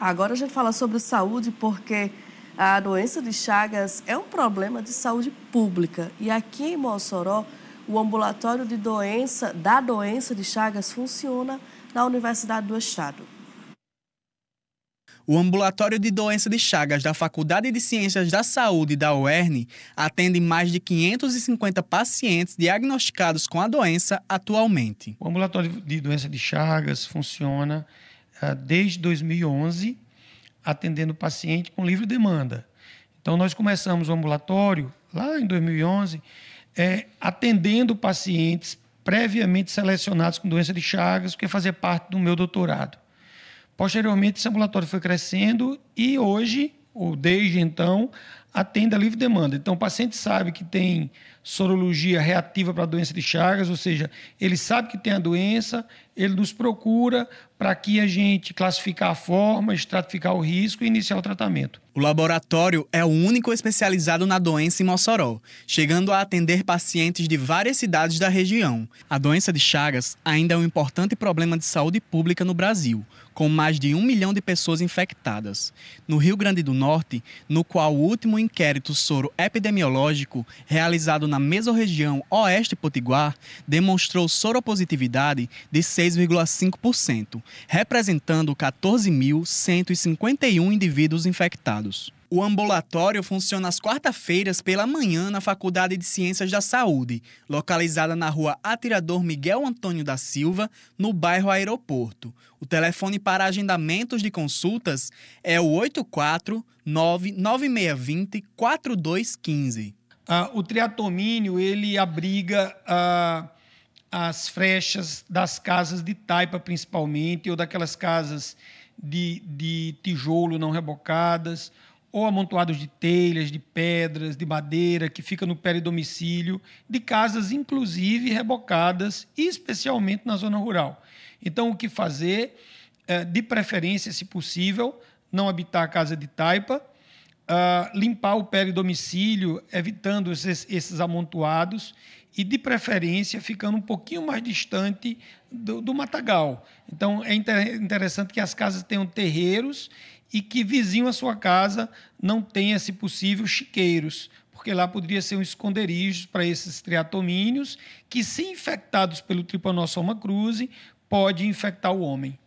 Agora a gente fala sobre saúde porque a doença de Chagas é um problema de saúde pública. E aqui em Mossoró, o ambulatório de doença da doença de Chagas funciona na Universidade do Estado. O ambulatório de doença de Chagas da Faculdade de Ciências da Saúde da UERN atende mais de 550 pacientes diagnosticados com a doença atualmente. O ambulatório de doença de Chagas funciona ah, desde 2011, atendendo paciente com livre demanda. Então, nós começamos o ambulatório lá em 2011, é, atendendo pacientes previamente selecionados com doença de Chagas, porque fazia parte do meu doutorado. Posteriormente, esse ambulatório foi crescendo e hoje, ou desde então, atende a livre demanda. Então, o paciente sabe que tem sorologia reativa para a doença de Chagas, ou seja, ele sabe que tem a doença, ele nos procura para que a gente classificar a forma, estratificar o risco e iniciar o tratamento. O laboratório é o único especializado na doença em Mossoró, chegando a atender pacientes de várias cidades da região. A doença de Chagas ainda é um importante problema de saúde pública no Brasil, com mais de um milhão de pessoas infectadas. No Rio Grande do Norte, no qual o último inquérito soro epidemiológico, realizado na mesorregião Oeste Potiguar, demonstrou soropositividade de 6,5%, representando 14.151 indivíduos infectados. O ambulatório funciona às quarta-feiras pela manhã na Faculdade de Ciências da Saúde, localizada na rua Atirador Miguel Antônio da Silva, no bairro Aeroporto. O telefone para agendamentos de consultas é o 849-9620-4215. Ah, o triatomínio, ele abriga... Ah as frechas das casas de taipa, principalmente, ou daquelas casas de, de tijolo não rebocadas, ou amontoados de telhas, de pedras, de madeira, que fica no peridomicílio, de casas, inclusive, rebocadas, especialmente na zona rural. Então, o que fazer? É, de preferência, se possível, não habitar a casa de taipa, ah, limpar o peridomicílio, evitando esses, esses, amontoados e, de preferência, ficando um pouquinho mais distante do, do matagal. Então, é inter interessante que as casas tenham terreiros e que vizinho à sua casa não tenha, se possível, chiqueiros, porque lá poderia ser um esconderijo para esses triatomíneos que, se infectados pelo tripanossoma cruzi, pode infectar o homem.